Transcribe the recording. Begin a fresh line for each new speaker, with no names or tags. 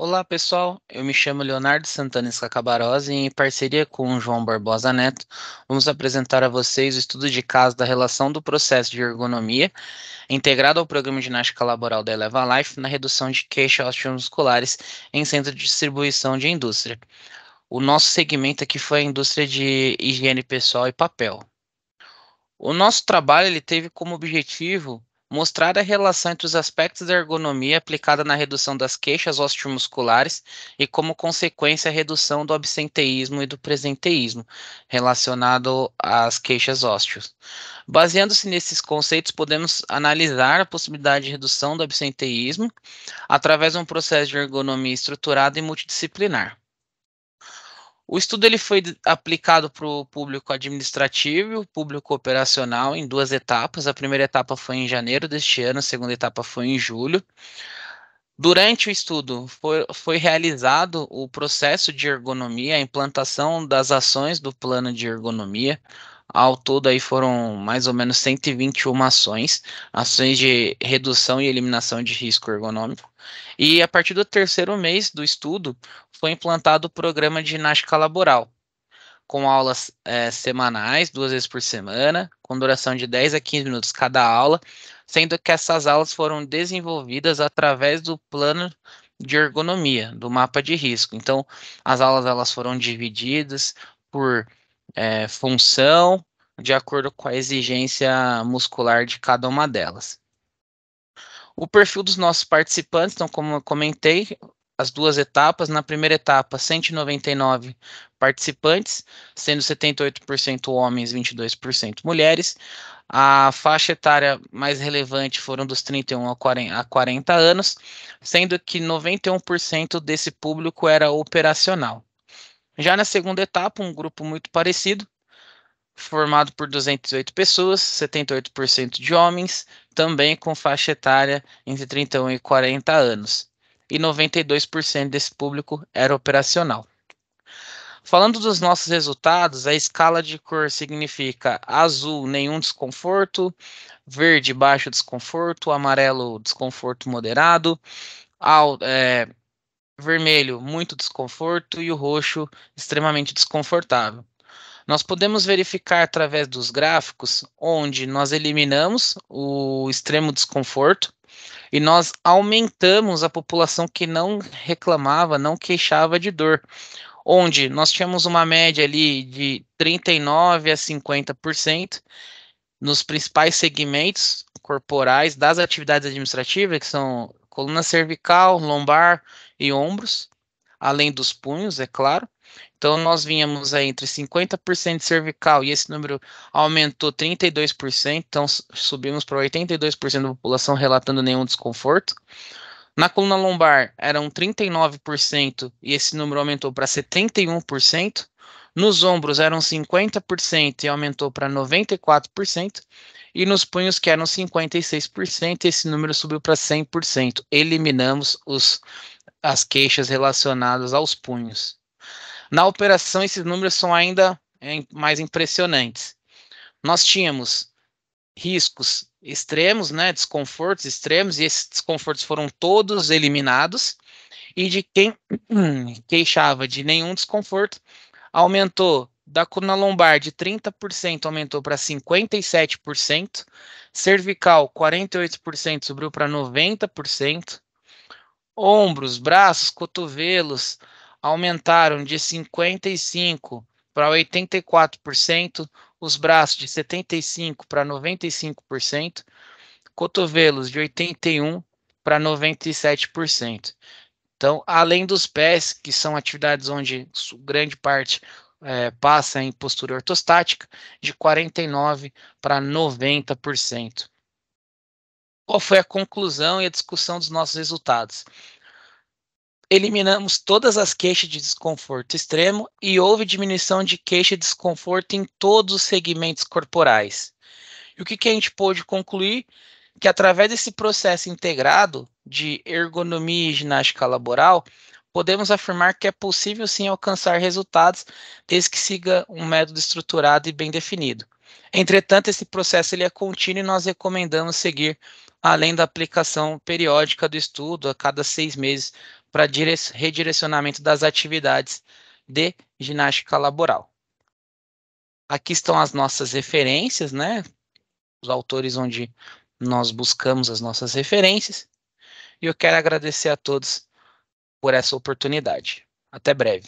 Olá pessoal, eu me chamo Leonardo Santana Escacabarose e em parceria com o João Barbosa Neto, vamos apresentar a vocês o estudo de caso da relação do processo de ergonomia integrado ao programa de ginástica laboral da Eleva Life na redução de queixas osteomusculares em centro de distribuição de indústria. O nosso segmento aqui foi a indústria de higiene pessoal e papel. O nosso trabalho ele teve como objetivo mostrar a relação entre os aspectos da ergonomia aplicada na redução das queixas osteomusculares e, como consequência, a redução do absenteísmo e do presenteísmo relacionado às queixas ósteos. Baseando-se nesses conceitos, podemos analisar a possibilidade de redução do absenteísmo através de um processo de ergonomia estruturado e multidisciplinar. O estudo ele foi aplicado para o público administrativo e o público operacional em duas etapas. A primeira etapa foi em janeiro deste ano, a segunda etapa foi em julho. Durante o estudo, foi, foi realizado o processo de ergonomia, a implantação das ações do plano de ergonomia. Ao todo, aí foram mais ou menos 121 ações, ações de redução e eliminação de risco ergonômico. E a partir do terceiro mês do estudo, foi implantado o programa de ginástica laboral, com aulas é, semanais, duas vezes por semana, com duração de 10 a 15 minutos cada aula, sendo que essas aulas foram desenvolvidas através do plano de ergonomia, do mapa de risco. Então, as aulas elas foram divididas por é, função, de acordo com a exigência muscular de cada uma delas. O perfil dos nossos participantes, então, como eu comentei, as duas etapas. Na primeira etapa, 199 participantes, sendo 78% homens, 22% mulheres. A faixa etária mais relevante foram dos 31 a 40, a 40 anos, sendo que 91% desse público era operacional. Já na segunda etapa, um grupo muito parecido, formado por 208 pessoas, 78% de homens, também com faixa etária entre 31 e 40 anos e 92% desse público era operacional. Falando dos nossos resultados, a escala de cor significa azul, nenhum desconforto, verde, baixo desconforto, amarelo, desconforto moderado, ao, é, vermelho, muito desconforto e o roxo, extremamente desconfortável. Nós podemos verificar através dos gráficos onde nós eliminamos o extremo desconforto, e nós aumentamos a população que não reclamava, não queixava de dor, onde nós tínhamos uma média ali de 39 a 50% nos principais segmentos corporais das atividades administrativas, que são coluna cervical, lombar e ombros, além dos punhos, é claro. Então, nós vínhamos aí entre 50% cervical e esse número aumentou 32%, então subimos para 82% da população relatando nenhum desconforto. Na coluna lombar eram 39% e esse número aumentou para 71%. Nos ombros eram 50% e aumentou para 94%. E nos punhos, que eram 56%, esse número subiu para 100%. Eliminamos os, as queixas relacionadas aos punhos. Na operação, esses números são ainda é, mais impressionantes. Nós tínhamos riscos extremos, né, desconfortos extremos, e esses desconfortos foram todos eliminados. E de quem queixava de nenhum desconforto, aumentou da coluna lombar de 30% aumentou para 57%, cervical 48% subiu para 90%, ombros, braços, cotovelos, aumentaram de 55% para 84%, os braços de 75% para 95%, cotovelos de 81% para 97%. Então, além dos pés, que são atividades onde grande parte é, passa em postura ortostática, de 49% para 90%. Qual foi a conclusão e a discussão dos nossos resultados? eliminamos todas as queixas de desconforto extremo e houve diminuição de queixa de desconforto em todos os segmentos corporais. E o que, que a gente pôde concluir? Que através desse processo integrado de ergonomia e ginástica laboral, podemos afirmar que é possível sim alcançar resultados desde que siga um método estruturado e bem definido. Entretanto, esse processo ele é contínuo e nós recomendamos seguir além da aplicação periódica do estudo a cada seis meses para redirecionamento das atividades de ginástica laboral. Aqui estão as nossas referências, né? Os autores onde nós buscamos as nossas referências. E eu quero agradecer a todos por essa oportunidade. Até breve.